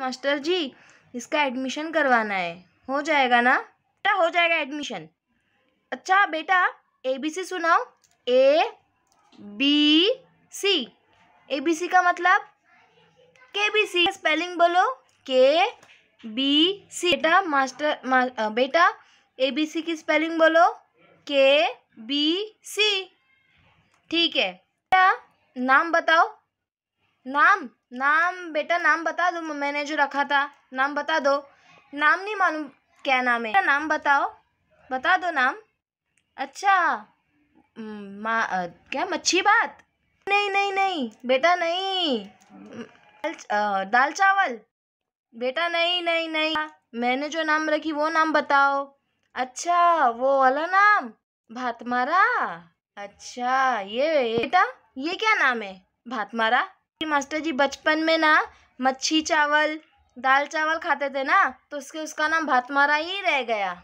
master जी इसका admission करवाना है हो जाएगा ना बेटा हो जाएगा एडमिशन अच्छा बेटा ए बी सी सुनाओ A B C A B C का मतलब के बी सी स्पेलिंग बोलो के बी सी बेटा मास्टर मा, बेटा ए बी सी की स्पेलिंग बोलो के बी सी ठीक है बेटा नाम बताओ नाम नाम बेटा नाम बता दो मैंने जो रखा था नाम बता दो नाम नहीं मालूम क्या नाम है नाम बताओ बता दो नाम अच्छा मा क्या मच्छी बात नहीं नहीं नहीं बेटा नहीं दाल, दाल चावल बेटा नहीं नहीं नहीं मैंने जो नाम रखी वो नाम बताओ अच्छा वो वाला नाम भातमारा अच्छा ये बेटा ये क्या नाम है भातमारा मास्टर जी बचपन में ना मच्छी चावल दाल चावल खाते थे ना तो उसके उसका नाम भातमारा ही रह गया